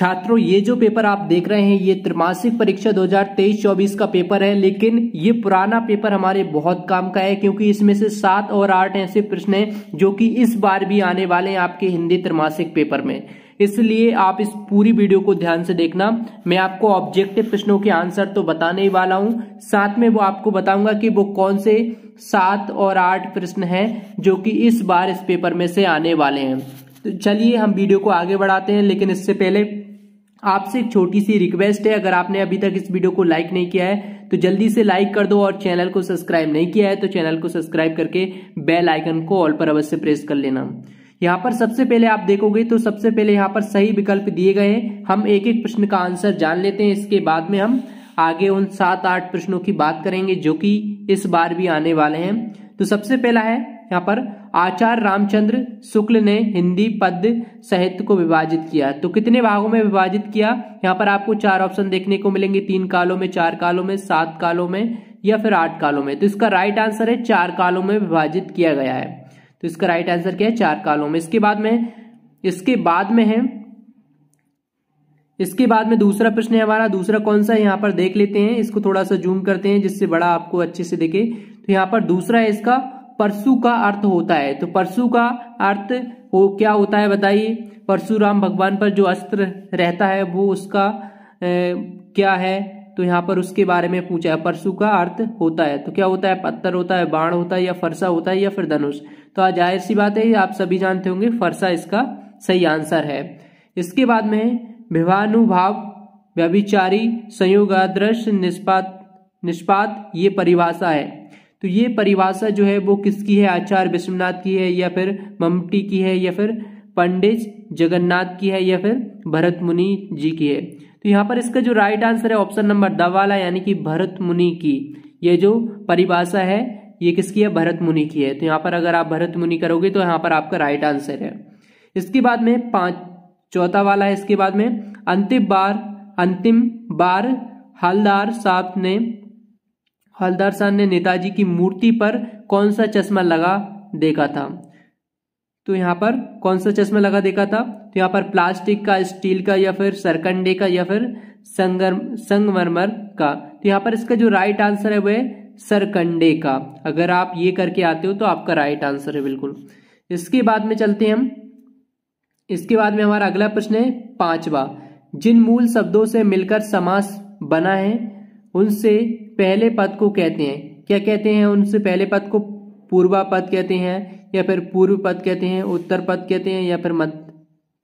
छात्रों ये जो पेपर आप देख रहे हैं ये त्रिमासिक परीक्षा 2023-24 का पेपर है लेकिन ये पुराना पेपर हमारे बहुत काम का है क्योंकि इसमें से सात और आठ ऐसे प्रश्न हैं जो कि इस बार भी आने वाले हैं आपके हिंदी त्रिमासिक पेपर में इसलिए आप इस पूरी वीडियो को ध्यान से देखना मैं आपको ऑब्जेक्टिव प्रश्नों के आंसर तो बताने ही वाला हूं साथ में वो आपको बताऊंगा कि वो कौन से सात और आठ प्रश्न हैं जो कि इस बार इस पेपर में से आने वाले हैं तो चलिए हम वीडियो को आगे बढ़ाते हैं लेकिन इससे पहले आपसे एक छोटी सी रिक्वेस्ट है अगर आपने अभी तक इस वीडियो को लाइक नहीं किया है तो जल्दी से लाइक कर दो और चैनल को सब्सक्राइब नहीं किया है तो चैनल को सब्सक्राइब करके बेल आइकन को ऑल पर अवश्य प्रेस कर लेना यहाँ पर सबसे पहले आप देखोगे तो सबसे पहले यहाँ पर सही विकल्प दिए गए हैं हम एक एक प्रश्न का आंसर जान लेते हैं इसके बाद में हम आगे उन सात आठ प्रश्नों की बात करेंगे जो कि इस बार भी आने वाले हैं तो सबसे पहला है यहाँ पर आचार्य रामचंद्र शुक्ल ने हिंदी पद्य साहित्य को विभाजित किया तो कितने भागों में विभाजित किया यहाँ पर आपको चार ऑप्शन देखने को मिलेंगे तीन कालों में चार कालों में सात कालों में या फिर आठ कालों में तो इसका राइट आंसर है चार कालों में विभाजित किया गया है तो इसका राइट आंसर क्या है चार कालों में इसके बाद में इसके बाद में है इसके बाद में दूसरा प्रश्न है हमारा दूसरा कौन सा है यहाँ पर देख लेते हैं इसको थोड़ा सा जूम करते हैं जिससे बड़ा आपको अच्छे से देखे तो यहाँ पर दूसरा है इसका परसु का अर्थ होता है तो परसु का अर्थ वो क्या होता है बताइए परशुराम भगवान पर जो अस्त्र रहता है वो उसका ए, क्या है तो यहाँ पर उसके बारे में पूछा है परशु का अर्थ होता है तो क्या होता है पत्थर होता है बाण होता है या फरसा होता है या फिर धनुष तो आज जाहिर सी बात है आप सभी जानते होंगे फरसा इसका सही आंसर है इसके बाद में विवाहानुभाव व्यभिचारी संयोगादृश निष्पात निष्पात ये परिभाषा है तो ये परिभाषा जो है वो किसकी है आचार्य विश्वनाथ की है या फिर ममटी की है या फिर पंडित जगन्नाथ की है या फिर भरत मुनि जी की है तो यहाँ पर इसका जो राइट आंसर है ऑप्शन नंबर द वाला यानी कि भरत मुनि की ये जो परिभाषा है ये किसकी है भरत मुनि की है तो यहाँ पर अगर आप भरत मुनि करोगे तो यहाँ पर आपका राइट आंसर है इसके बाद में पांच चौथा वाला है इसके बाद में अंतिम बार अंतिम बार हलदार साहब ने हलदार शाह ने नेताजी की मूर्ति पर कौन सा चश्मा लगा देखा था तो यहाँ पर कौन सा चश्मा लगा देखा था तो यहाँ पर प्लास्टिक का स्टील का या फिर सरकंडे का या फिर संगर संगमरमर का तो यहाँ पर इसका जो राइट आंसर है वह सरकंडे का अगर आप ये करके आते हो तो आपका राइट आंसर है बिल्कुल इसके बाद में चलते हैं हम इसके बाद में हमारा अगला प्रश्न है पांचवा जिन मूल शब्दों से मिलकर समास बना है उनसे पहले पद को कहते हैं क्या कहते हैं उनसे पहले पद को पूर्वा पद कहते हैं या फिर पूर्व पद कहते हैं उत्तर पद कहते हैं या फिर मध्य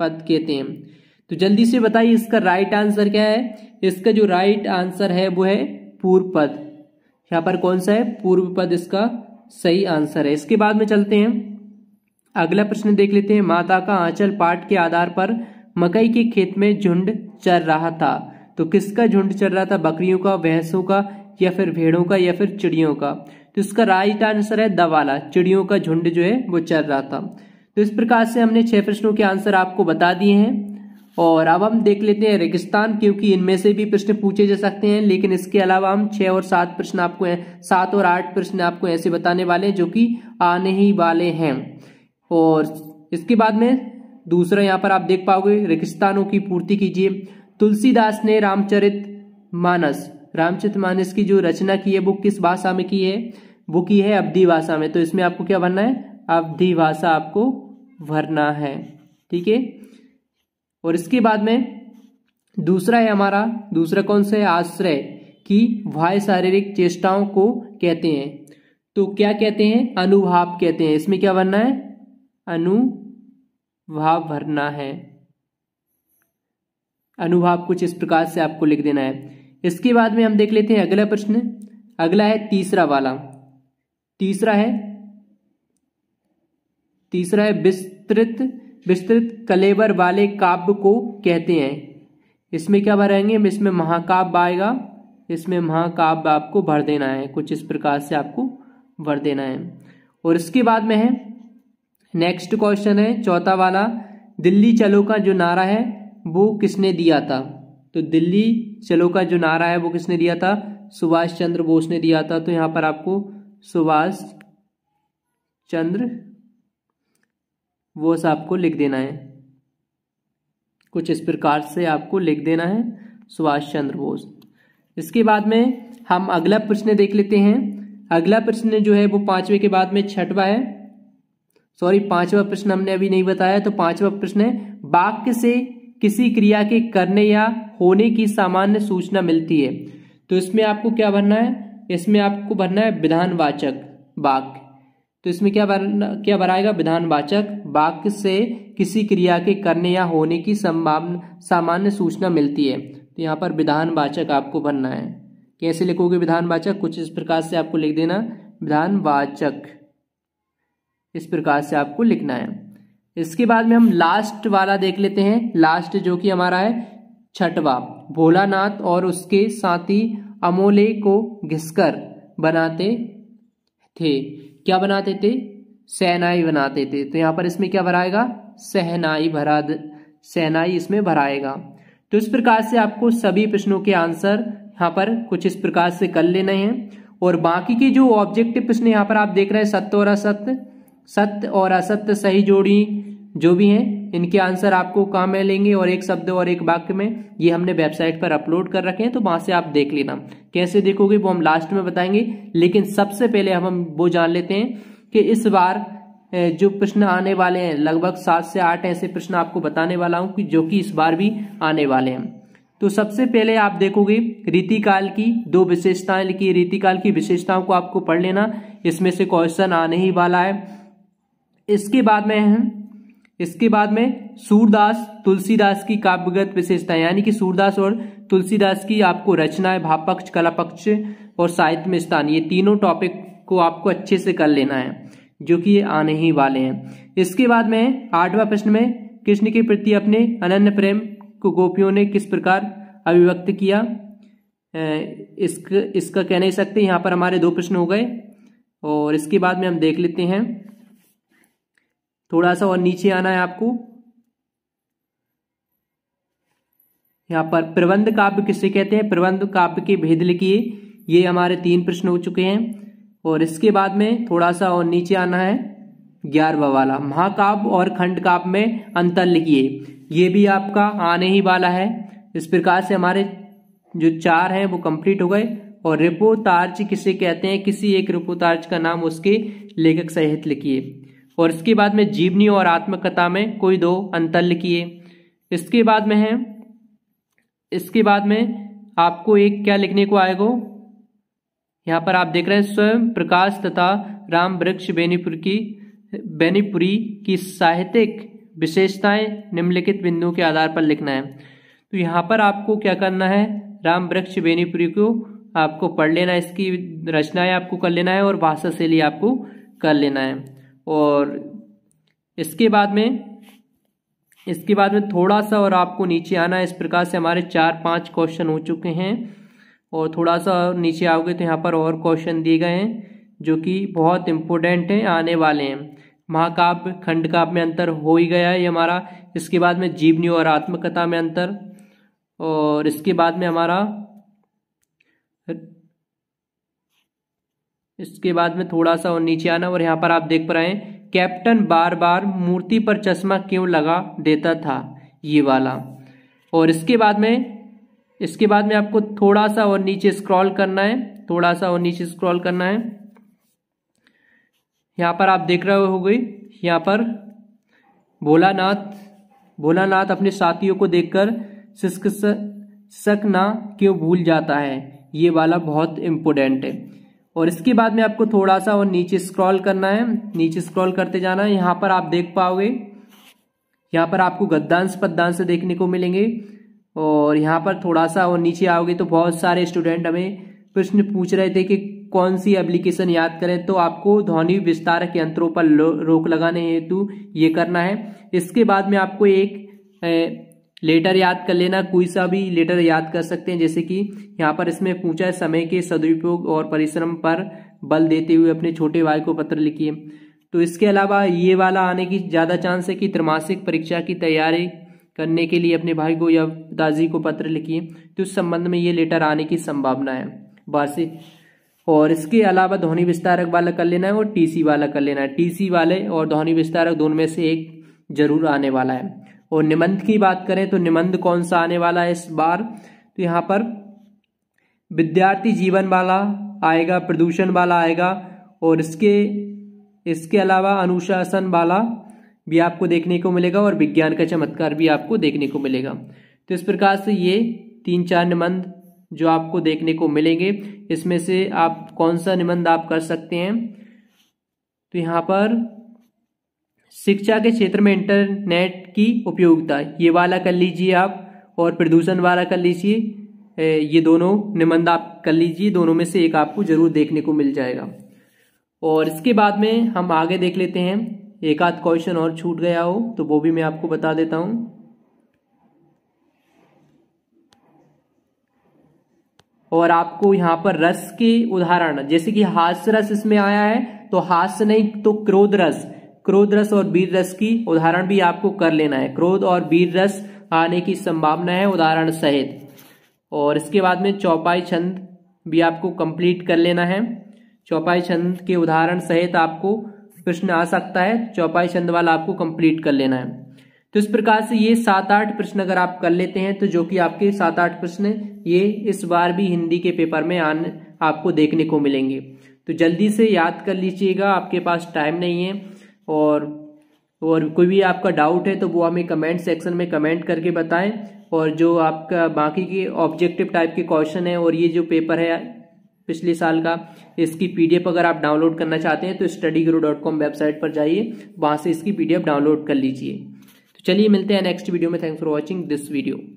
पद कहते हैं तो जल्दी से बताइए इसका राइट आंसर क्या है इसका जो राइट आंसर है वो है पूर्व पद यहाँ पर कौन सा है पूर्व पद इसका सही आंसर है इसके बाद में चलते हैं अगला प्रश्न देख लेते हैं माता का आंचल पाठ के आधार पर मकई के खेत में झुंड चल रहा था तो किसका झुंड चल रहा था बकरियों का भैंसों का या फिर भेड़ों का या फिर चिड़ियों का तो इसका राइट आंसर है दवाला चिड़ियों का झुंड जो है वो चल रहा था तो इस प्रकार से हमने छह प्रश्नों के आंसर आपको बता दिए हैं और अब हम देख लेते हैं रेगिस्तान क्योंकि इनमें से भी प्रश्न पूछे जा सकते हैं लेकिन इसके अलावा हम छह और सात प्रश्न आपको सात और आठ प्रश्न आपको ऐसे बताने वाले हैं जो कि आने ही वाले हैं और इसके बाद में दूसरा यहाँ पर आप देख पाओगे रेगिस्तानों की पूर्ति कीजिए तुलसीदास ने रामचरित मानस रामचरितमानस की जो रचना की है वो किस भाषा में की है वो की है अवधि भाषा में तो इसमें आपको क्या भरना है अवधि भाषा आपको भरना है ठीक है और इसके बाद में दूसरा है हमारा दूसरा कौन सा है आश्रय की वाय शारीरिक चेष्टाओं को कहते हैं तो क्या कहते हैं अनुभाव कहते हैं इसमें क्या भरना है अनुभाव भरना है अनुभाव कुछ इस प्रकार से आपको लिख देना है इसके बाद में हम देख लेते हैं अगला प्रश्न अगला है तीसरा वाला तीसरा है तीसरा है विस्तृत विस्तृत कलेवर वाले काव्य को कहते हैं इसमें क्या भरेंगे इसमें महाकाव्य आएगा इसमें महाकाव्य आपको भर देना है कुछ इस प्रकार से आपको भर देना है और इसके बाद में है नेक्स्ट क्वेश्चन है चौथा वाला दिल्ली चलो का जो नारा है वो किसने दिया था तो दिल्ली चलो का जो नारा है वो किसने दिया था सुभाष चंद्र बोस ने दिया था तो यहां पर आपको सुभाष चंद्र बोस आपको लिख देना है कुछ इस प्रकार से आपको लिख देना है सुभाष चंद्र बोस इसके बाद में हम अगला प्रश्न देख लेते हैं अगला प्रश्न जो है वो पांचवे के बाद में छठवा है सॉरी पांचवा प्रश्न हमने अभी नहीं बताया तो पांचवा प्रश्न है वाक्य से किसी क्रिया के करने या होने की सामान्य सूचना मिलती है तो इसमें आपको क्या भरना है इसमें आपको भरना है विधानवाचक बाक तो इसमें क्या भरना क्या भराएगा विधानवाचक वाक्य से किसी क्रिया के करने या होने की संभावना सामान्य सूचना मिलती है तो यहाँ पर विधानवाचक आपको भरना है कैसे लिखोगे विधानवाचक कुछ इस प्रकार से आपको लिख देना विधानवाचक इस प्रकार से आपको लिखना है इसके बाद में हम लास्ट वाला देख लेते हैं लास्ट जो कि हमारा है छठवा भोलानाथ और उसके साथी अमोले को घिसकर बनाते थे क्या बनाते थे सहनाई बनाते थे तो यहाँ पर इसमें क्या भराएगा सहनाई भरा सहनाई इसमें भराएगा तो इस प्रकार से आपको सभी प्रश्नों के आंसर यहाँ पर कुछ इस प्रकार से कर लेने हैं और बाकी के जो ऑब्जेक्टिव प्रश्न यहाँ पर आप देख रहे हैं सत्य और असत्य सत्य और असत्य सही जोड़ी जो भी हैं इनके आंसर आपको कहाँ मिलेंगे और एक शब्द और एक वाक्य में ये हमने वेबसाइट पर अपलोड कर रखे हैं तो वहां से आप देख लेना कैसे देखोगे वो हम लास्ट में बताएंगे लेकिन सबसे पहले हम हम वो जान लेते हैं कि इस बार जो प्रश्न आने वाले हैं लगभग सात से आठ ऐसे प्रश्न आपको बताने वाला हूँ जो कि इस बार भी आने वाले हैं तो सबसे पहले आप देखोगे रीतिकाल की दो विशेषताएं लिखी रीतिकाल की विशेषताओं को आपको पढ़ लेना इसमें से क्वेश्चन आने ही वाला है इसके बाद में है इसके बाद में सूरदास तुलसीदास की काव्यगत विशेषता यानी कि सूरदास और तुलसीदास की आपको रचना भाव पक्ष कला पक्ष और साहित्य में स्थान ये तीनों टॉपिक को आपको अच्छे से कर लेना है जो कि ये आने ही वाले हैं इसके बाद में आठवां प्रश्न में कृष्ण के प्रति अपने अनन्य प्रेम को गोपियों ने किस प्रकार अभिव्यक्त किया इसका इसका कह नहीं सकते यहाँ पर हमारे दो प्रश्न हो गए और इसके बाद में हम देख लेते हैं थोड़ा सा और नीचे आना है आपको यहाँ पर प्रबंध काव्य किसे कहते हैं प्रबंध काव्य के भेद लिखिए ये हमारे तीन प्रश्न हो चुके हैं और इसके बाद में थोड़ा सा और नीचे आना है ग्यारहवा वाला महाकाव्य और खंड काव्य में अंतर लिखिए ये भी आपका आने ही वाला है इस प्रकार से हमारे जो चार हैं वो कंप्लीट हो गए और रिपोतार्ज किसे कहते हैं किसी एक रिपोतार्ज का नाम उसके लेखक सहित लिखिए और इसके बाद में जीवनी और आत्मकथा में कोई दो अंतर किए इसके बाद में है इसके बाद में आपको एक क्या लिखने को आएगा यहाँ पर आप देख रहे हैं स्वयं प्रकाश तथा राम वृक्ष बेनीपुर की बेनीपुरी की साहित्यिक विशेषताएं निम्नलिखित बिंदुओं के आधार पर लिखना है तो यहाँ पर आपको क्या करना है राम वृक्ष बेनीपुरी को आपको पढ़ लेना है इसकी रचनाएं आपको कर लेना है और भाषा शैली आपको कर लेना है और इसके बाद में इसके बाद में थोड़ा सा और आपको नीचे आना है इस प्रकार से हमारे चार पांच क्वेश्चन हो चुके हैं और थोड़ा सा नीचे आओगे तो यहाँ पर और क्वेश्चन दिए गए हैं जो कि बहुत इम्पोर्टेंट हैं आने वाले हैं महाकाव्य खंड काव्य में अंतर हो ही गया है ये हमारा इसके बाद में जीवनी और आत्मकथा में अंतर और इसके बाद में हमारा इसके बाद में थोड़ा सा और नीचे आना और यहाँ पर आप देख पा रहे हैं कैप्टन बार बार मूर्ति पर चश्मा क्यों लगा देता था ये वाला और इसके बाद में इसके बाद में आपको थोड़ा सा और नीचे स्क्रॉल करना है थोड़ा सा और नीचे स्क्रॉल करना है यहाँ पर आप देख रहे हो गई यहाँ पर भोलानाथ भोलानाथ अपने साथियों को देखकर सिस्क सक ना क्यों भूल जाता है ये वाला बहुत इम्पोर्टेंट है और इसके बाद में आपको थोड़ा सा और नीचे स्क्रॉल करना है नीचे स्क्रॉल करते जाना है यहाँ पर आप देख पाओगे यहाँ पर आपको गद्दांश पद्दांश देखने को मिलेंगे और यहाँ पर थोड़ा सा और नीचे आओगे तो बहुत सारे स्टूडेंट हमें प्रश्न पूछ रहे थे कि कौन सी एप्लीकेशन याद करें तो आपको ध्वनि विस्तारक यंत्रों पर रोक लगाने हेतु ये करना है इसके बाद में आपको एक लेटर याद कर लेना कोई सा भी लेटर याद कर सकते हैं जैसे कि यहाँ पर इसमें पूछा है समय के सदुपयोग और परिश्रम पर बल देते हुए अपने छोटे भाई को पत्र लिखिए तो इसके अलावा ये वाला आने की ज़्यादा चांस है कि त्रिमासिक परीक्षा की तैयारी करने के लिए अपने भाई को या पिताजी को पत्र लिखिए तो उस संबंध में ये लेटर आने की संभावना है वार्षिक और इसके अलावा ध्वनि विस्तारक वाला कर लेना है और टीसी वाला कर लेना है टीसी वाले और ध्वनि विस्तारक दोनों में से एक जरूर आने वाला है और निबंध की बात करें तो निबंध कौन सा आने वाला है इस बार तो यहाँ पर विद्यार्थी जीवन वाला आएगा प्रदूषण वाला आएगा और इसके इसके अलावा अनुशासन वाला भी आपको देखने को मिलेगा और विज्ञान का चमत्कार भी आपको देखने को मिलेगा तो इस प्रकार से ये तीन चार निबंध जो आपको देखने को मिलेंगे इसमें से आप कौन सा निबंध आप कर सकते हैं तो यहाँ पर शिक्षा के क्षेत्र में इंटरनेट की उपयोगिता ये वाला कर लीजिए आप और प्रदूषण वाला कर लीजिए ये दोनों निबंध आप कर लीजिए दोनों में से एक आपको जरूर देखने को मिल जाएगा और इसके बाद में हम आगे देख लेते हैं एक आध क्वेश्चन और छूट गया हो तो वो भी मैं आपको बता देता हूँ और आपको यहाँ पर रस के उदाहरण जैसे कि हास्य रस इसमें आया है तो हास्य नहीं तो क्रोध रस क्रोध रस और वीर रस की उदाहरण भी आपको कर लेना है क्रोध और वीर रस आने की संभावना है उदाहरण सहित और इसके बाद में चौपाई छंद भी आपको कंप्लीट कर लेना है चौपाई छंद के उदाहरण सहित आपको प्रश्न आ सकता है चौपाई छंद वाला आपको कंप्लीट कर लेना है तो इस प्रकार से ये सात आठ प्रश्न अगर आप कर लेते हैं तो जो कि आपके सात आठ प्रश्न ये इस बार भी हिंदी के पेपर में आन आपको देखने को मिलेंगे तो जल्दी से याद कर लीजिएगा आपके पास टाइम नहीं है और और कोई भी आपका डाउट है तो वो हमें कमेंट सेक्शन में कमेंट करके बताएं और जो आपका बाकी के ऑब्जेक्टिव टाइप के क्वेश्चन है और ये जो पेपर है पिछले साल का इसकी पीडीएफ अगर आप डाउनलोड करना चाहते हैं तो स्टडी गुरु डॉट कॉम वेबसाइट पर जाइए वहाँ से इसकी पीडीएफ डाउनलोड कर लीजिए तो चलिए मिलते हैं नेक्स्ट वीडियो में thanks for watching this video